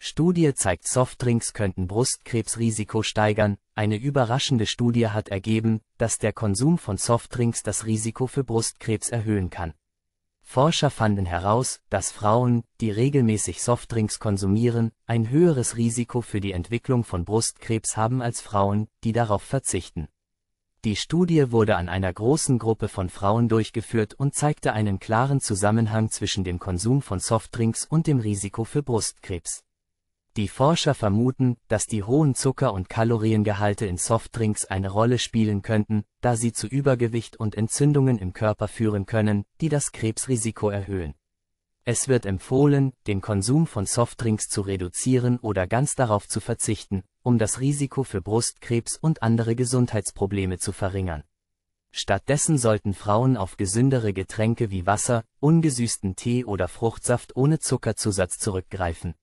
Studie zeigt Softdrinks könnten Brustkrebsrisiko steigern. Eine überraschende Studie hat ergeben, dass der Konsum von Softdrinks das Risiko für Brustkrebs erhöhen kann. Forscher fanden heraus, dass Frauen, die regelmäßig Softdrinks konsumieren, ein höheres Risiko für die Entwicklung von Brustkrebs haben als Frauen, die darauf verzichten. Die Studie wurde an einer großen Gruppe von Frauen durchgeführt und zeigte einen klaren Zusammenhang zwischen dem Konsum von Softdrinks und dem Risiko für Brustkrebs. Die Forscher vermuten, dass die hohen Zucker- und Kaloriengehalte in Softdrinks eine Rolle spielen könnten, da sie zu Übergewicht und Entzündungen im Körper führen können, die das Krebsrisiko erhöhen. Es wird empfohlen, den Konsum von Softdrinks zu reduzieren oder ganz darauf zu verzichten, um das Risiko für Brustkrebs und andere Gesundheitsprobleme zu verringern. Stattdessen sollten Frauen auf gesündere Getränke wie Wasser, ungesüßten Tee oder Fruchtsaft ohne Zuckerzusatz zurückgreifen